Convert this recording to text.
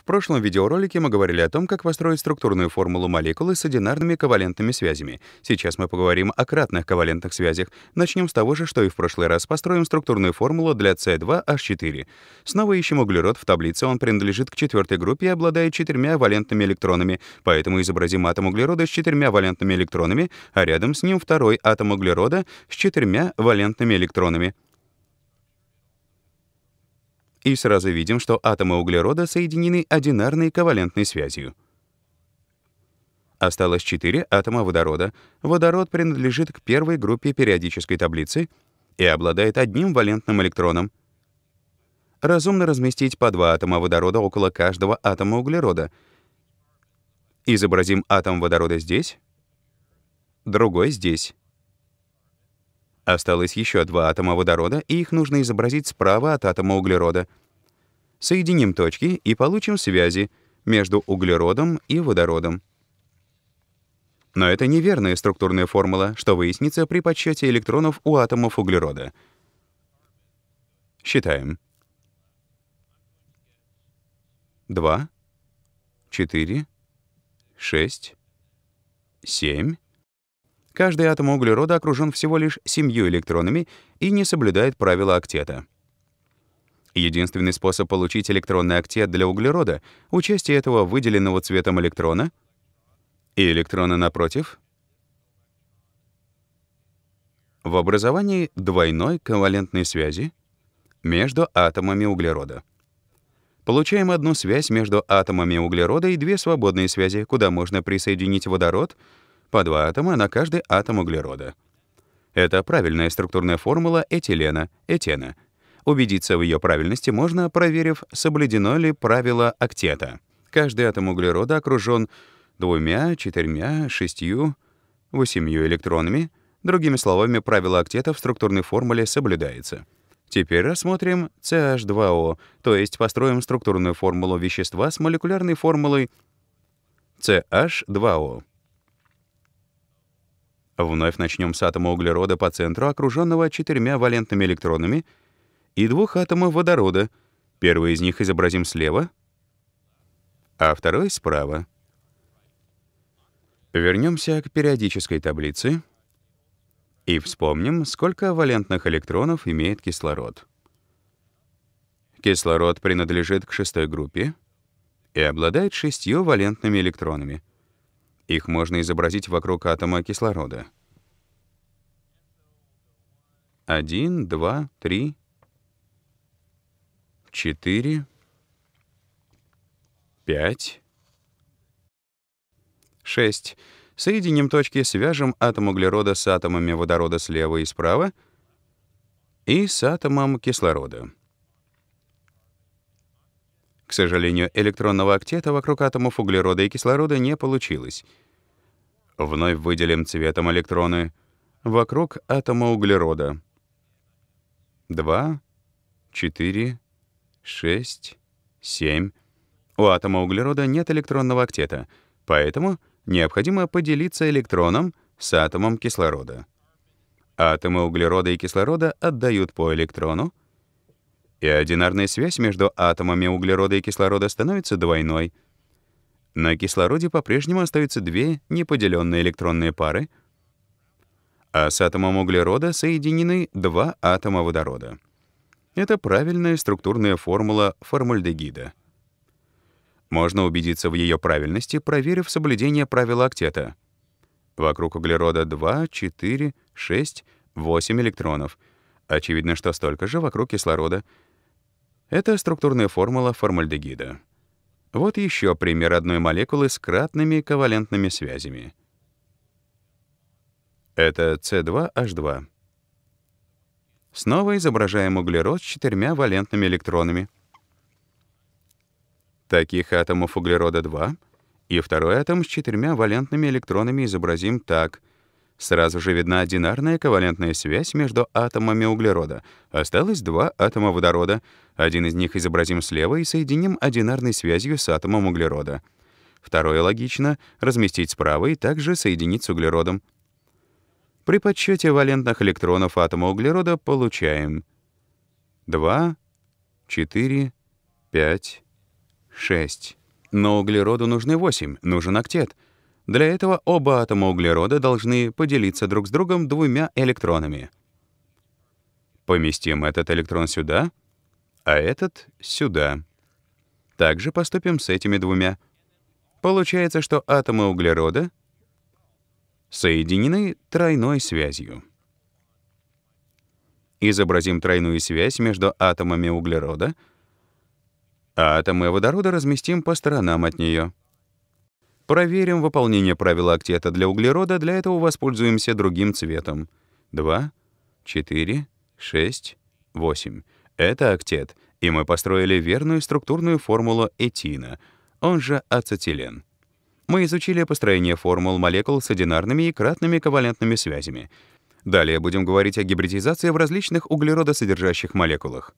В прошлом видеоролике мы говорили о том, как построить структурную формулу молекулы с одинарными ковалентными связями. Сейчас мы поговорим о кратных ковалентных связях. Начнем с того же, что и в прошлый раз. Построим структурную формулу для С2H4. Снова ищем углерод в таблице. Он принадлежит к четвертой группе и обладает четырьмя валентными электронами. Поэтому изобразим атом углерода с четырьмя валентными электронами, а рядом с ним второй атом углерода с четырьмя валентными электронами и сразу видим, что атомы углерода соединены одинарной ковалентной связью. Осталось четыре атома водорода. Водород принадлежит к первой группе периодической таблицы и обладает одним валентным электроном. Разумно разместить по два атома водорода около каждого атома углерода. Изобразим атом водорода здесь, другой здесь. Осталось еще два атома водорода, и их нужно изобразить справа от атома углерода. Соединим точки и получим связи между углеродом и водородом. Но это неверная структурная формула, что выяснится при подсчете электронов у атомов углерода. Считаем. 2, 4, 6, 7, Каждый атом углерода окружен всего лишь семью электронами и не соблюдает правила октета. Единственный способ получить электронный октет для углерода — участие этого выделенного цветом электрона и электрона напротив в образовании двойной ковалентной связи между атомами углерода. Получаем одну связь между атомами углерода и две свободные связи, куда можно присоединить водород — по два атома на каждый атом углерода. Это правильная структурная формула этилена, этена. Убедиться в ее правильности можно, проверив, соблюдено ли правило октета. Каждый атом углерода окружен двумя, четырьмя, шестью, восемью электронами. Другими словами, правило октета в структурной формуле соблюдается. Теперь рассмотрим CH2O, то есть построим структурную формулу вещества с молекулярной формулой CH2O. Вновь начнем с атома углерода по центру, окруженного четырьмя валентными электронами, и двух атомов водорода. Первый из них изобразим слева, а второй — справа. Вернемся к периодической таблице и вспомним, сколько валентных электронов имеет кислород. Кислород принадлежит к шестой группе и обладает шестью валентными электронами — их можно изобразить вокруг атома кислорода. 1, 2, 3, 4, 5, 6. Соединим точки, свяжем атом углерода с атомами водорода слева и справа и с атомом кислорода. К сожалению, электронного октета вокруг атомов углерода и кислорода не получилось. Вновь выделим цветом электроны вокруг атома углерода. 2, 4, 6, 7. У атома углерода нет электронного октета, поэтому необходимо поделиться электроном с атомом кислорода. Атомы углерода и кислорода отдают по электрону, и одинарная связь между атомами углерода и кислорода становится двойной. На кислороде по-прежнему остаются две неподеленные электронные пары, а с атомом углерода соединены два атома водорода. Это правильная структурная формула формальдегида. Можно убедиться в ее правильности, проверив соблюдение правила октета. Вокруг углерода 2, 4, 6, 8 электронов. Очевидно, что столько же вокруг кислорода — это структурная формула формальдегида. Вот еще пример одной молекулы с кратными ковалентными связями. Это c 2 h 2 Снова изображаем углерод с четырьмя валентными электронами. Таких атомов углерода 2, и второй атом с четырьмя валентными электронами изобразим так — Сразу же видна одинарная ковалентная связь между атомами углерода. Осталось два атома водорода. Один из них изобразим слева и соединим одинарной связью с атомом углерода. Второе логично — разместить справа и также соединить с углеродом. При подсчете валентных электронов атома углерода получаем 2, 4, 5, 6. Но углероду нужны 8, нужен октет — для этого оба атома углерода должны поделиться друг с другом двумя электронами. Поместим этот электрон сюда, а этот — сюда. Также поступим с этими двумя. Получается, что атомы углерода соединены тройной связью. Изобразим тройную связь между атомами углерода, а атомы водорода разместим по сторонам от нее. Проверим выполнение правила октета для углерода, для этого воспользуемся другим цветом. 2, 4, 6, 8. Это октет, и мы построили верную структурную формулу этина, он же ацетилен. Мы изучили построение формул молекул с одинарными и кратными ковалентными связями. Далее будем говорить о гибридизации в различных углеродосодержащих молекулах.